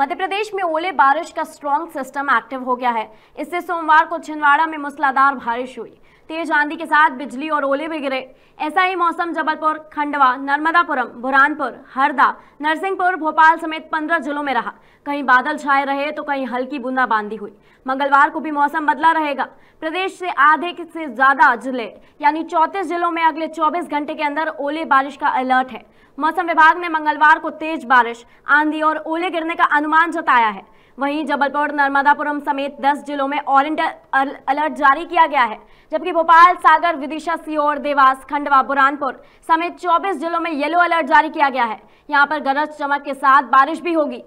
मध्य प्रदेश में ओले बारिश का स्ट्रॉन्ग सिस्टम एक्टिव हो गया है इससे सोमवार को छिंदवाड़ा में मूसलाधार बारिश हुई तेज आंधी के साथ बिजली और ओले भी गिरे ऐसा ही मौसम जबलपुर खंडवा नर्मदापुरम बुरहानपुर हरदा नरसिंहपुर भोपाल समेत पंद्रह जिलों में रहा कहीं बादल छाए रहे तो कहीं हल्की बूंदाबांदी हुई मंगलवार को भी मौसम बदला रहेगा प्रदेश से आधे से ज्यादा जिले यानी चौतीस जिलों में अगले चौबीस घंटे के अंदर ओले बारिश का अलर्ट है मौसम विभाग ने मंगलवार को तेज बारिश आंधी और ओले गिरने का अनुमान जताया है वहीं जबलपुर नर्मदापुरम समेत 10 जिलों में ऑरेंज अलर्ट जारी किया गया है जबकि भोपाल सागर विदिशा सीहोर देवास खंडवा बुरहानपुर समेत 24 जिलों में येलो अलर्ट जारी किया गया है यहाँ पर गरज चमक के साथ बारिश भी होगी